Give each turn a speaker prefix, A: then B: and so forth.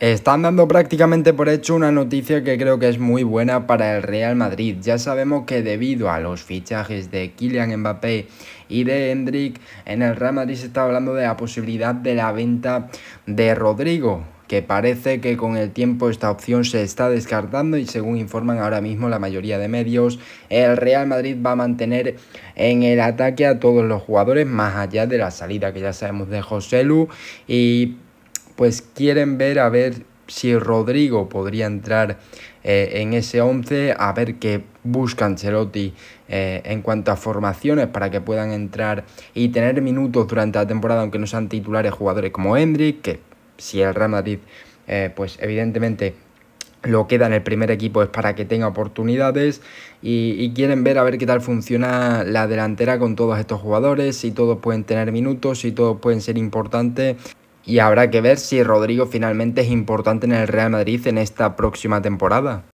A: Están dando prácticamente por hecho una noticia que creo que es muy buena para el Real Madrid. Ya sabemos que debido a los fichajes de Kylian Mbappé y de Hendrik, en el Real Madrid se está hablando de la posibilidad de la venta de Rodrigo que parece que con el tiempo esta opción se está descartando y según informan ahora mismo la mayoría de medios, el Real Madrid va a mantener en el ataque a todos los jugadores más allá de la salida que ya sabemos de Joselu y pues quieren ver a ver si Rodrigo podría entrar eh, en ese 11, a ver qué buscan Ancelotti eh, en cuanto a formaciones para que puedan entrar y tener minutos durante la temporada, aunque no sean titulares jugadores como Hendrik, que si el Real Madrid, eh, pues evidentemente lo queda en el primer equipo es para que tenga oportunidades y, y, quieren ver a ver qué tal funciona la delantera con todos estos jugadores, si todos pueden tener minutos, si todos pueden ser importantes y habrá que ver si Rodrigo finalmente es importante en el Real Madrid en esta próxima temporada.